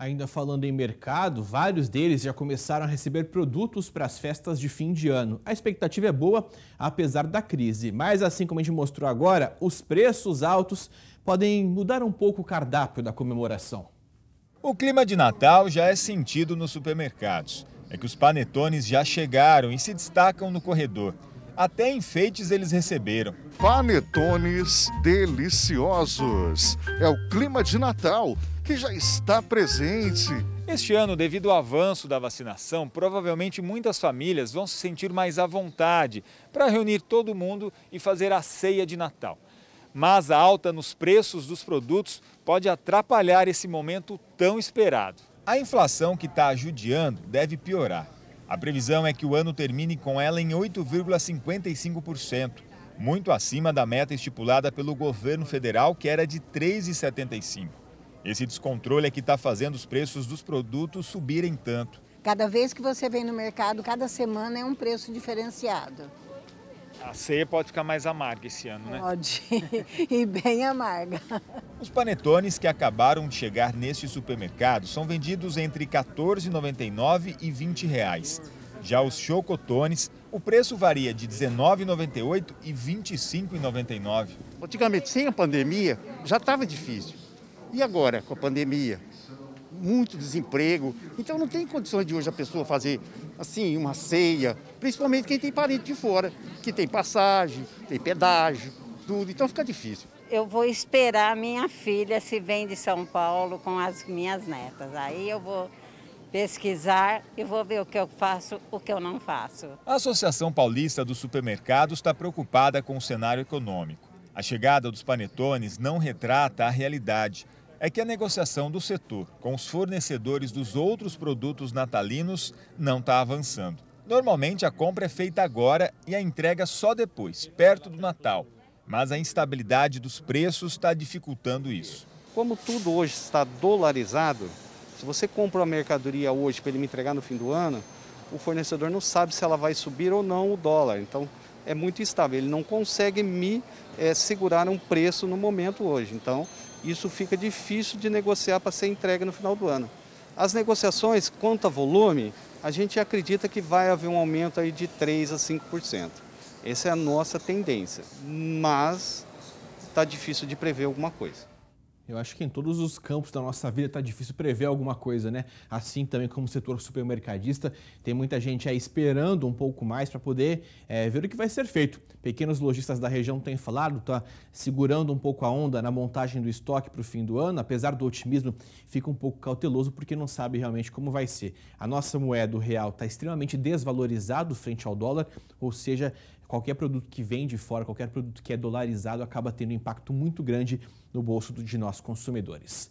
Ainda falando em mercado, vários deles já começaram a receber produtos para as festas de fim de ano. A expectativa é boa, apesar da crise, mas assim como a gente mostrou agora, os preços altos podem mudar um pouco o cardápio da comemoração. O clima de Natal já é sentido nos supermercados. É que os panetones já chegaram e se destacam no corredor. Até enfeites eles receberam. Panetones deliciosos. É o clima de Natal que já está presente. Este ano, devido ao avanço da vacinação, provavelmente muitas famílias vão se sentir mais à vontade para reunir todo mundo e fazer a ceia de Natal. Mas a alta nos preços dos produtos pode atrapalhar esse momento tão esperado. A inflação que está judiando deve piorar. A previsão é que o ano termine com ela em 8,55%, muito acima da meta estipulada pelo governo federal, que era de 3,75%. Esse descontrole é que está fazendo os preços dos produtos subirem tanto. Cada vez que você vem no mercado, cada semana é um preço diferenciado. A ceia pode ficar mais amarga esse ano, né? Pode, e bem amarga. Os panetones que acabaram de chegar neste supermercado são vendidos entre R$ 14,99 e R$ 20. Reais. Já os chocotones, o preço varia de R$ 19,98 e R$ 25,99. Antigamente, sem a pandemia, já estava difícil. E agora, com a pandemia, muito desemprego. Então não tem condições de hoje a pessoa fazer assim uma ceia, principalmente quem tem parente de fora, que tem passagem, tem pedágio, tudo. Então fica difícil. Eu vou esperar minha filha se vem de São Paulo com as minhas netas. Aí eu vou pesquisar e vou ver o que eu faço, o que eu não faço. A Associação Paulista dos Supermercados está preocupada com o cenário econômico. A chegada dos panetones não retrata a realidade é que a negociação do setor com os fornecedores dos outros produtos natalinos não está avançando. Normalmente a compra é feita agora e a entrega só depois, perto do Natal. Mas a instabilidade dos preços está dificultando isso. Como tudo hoje está dolarizado, se você compra uma mercadoria hoje para ele me entregar no fim do ano, o fornecedor não sabe se ela vai subir ou não o dólar. Então, é muito instável. Ele não consegue me é, segurar um preço no momento hoje. Então, isso fica difícil de negociar para ser entregue no final do ano. As negociações, quanto a volume, a gente acredita que vai haver um aumento aí de 3 a 5%. Essa é a nossa tendência, mas está difícil de prever alguma coisa. Eu acho que em todos os campos da nossa vida está difícil prever alguma coisa, né? Assim também como o setor supermercadista, tem muita gente aí esperando um pouco mais para poder é, ver o que vai ser feito. Pequenos lojistas da região têm falado, está segurando um pouco a onda na montagem do estoque para o fim do ano. Apesar do otimismo, fica um pouco cauteloso porque não sabe realmente como vai ser. A nossa moeda, o real, está extremamente desvalorizado frente ao dólar, ou seja, qualquer produto que vem de fora, qualquer produto que é dolarizado, acaba tendo um impacto muito grande no bolso de nós consumidores.